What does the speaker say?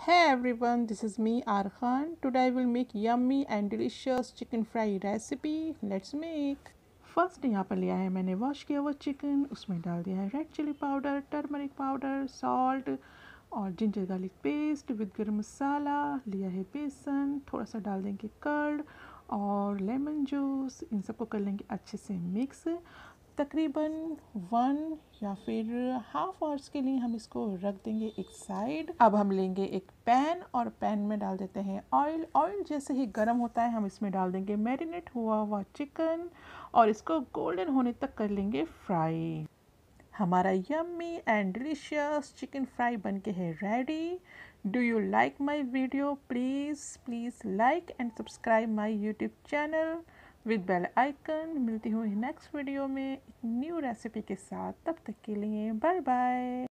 है Hey everyone, this is me Arkhan. Today I will make yummy and delicious chicken fry recipe let's make first यहाँ पर लिया है मैंने wash किया हुआ चिकन उसमें डाल दिया है red chili powder turmeric powder salt और ginger garlic paste with garam masala लिया है बेसन थोड़ा सा डाल देंगे कर्ड और लेमन जूस इन सबको कर लेंगे अच्छे से मिक्स तकरीबन वन या फिर हाफ आवर्स के लिए हम इसको रख देंगे एक साइड अब हम लेंगे एक पैन और पैन में डाल देते हैं ऑयल ऑयल जैसे ही गर्म होता है हम इसमें डाल देंगे मैरिनेट हुआ हुआ चिकन और इसको गोल्डन होने तक कर लेंगे फ्राई हमारा yummy and delicious chicken fry बन के है ready do you like my video please please like and subscribe my YouTube channel with bell icon मिलती हूँ नेक्स्ट वीडियो में एक न्यू रेसिपी के साथ तब तक के लिए बाय बाय